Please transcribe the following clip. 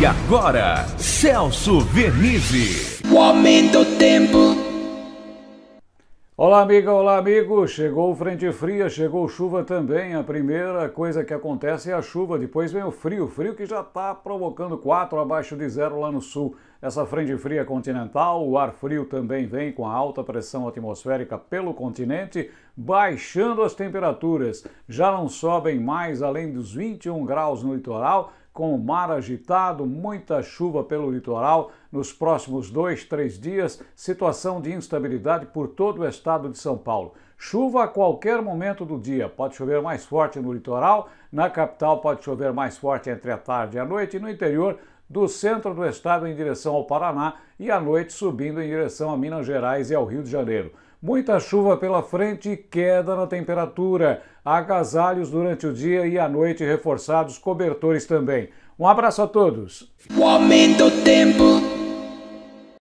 E agora, Celso Vernizzi. O aumento do tempo. Olá, amiga, olá, amigo. Chegou frente fria, chegou chuva também. A primeira coisa que acontece é a chuva, depois vem o frio. frio que já está provocando 4 abaixo de zero lá no sul. Essa frente fria continental, o ar frio também vem com a alta pressão atmosférica pelo continente, baixando as temperaturas. Já não sobem mais além dos 21 graus no litoral com o mar agitado, muita chuva pelo litoral nos próximos dois, três dias, situação de instabilidade por todo o estado de São Paulo. Chuva a qualquer momento do dia, pode chover mais forte no litoral, na capital pode chover mais forte entre a tarde e a noite, e no interior do centro do estado em direção ao Paraná e à noite subindo em direção a Minas Gerais e ao Rio de Janeiro. Muita chuva pela frente e queda na temperatura. Agasalhos durante o dia e à noite reforçados, cobertores também. Um abraço a todos. O aumento tempo.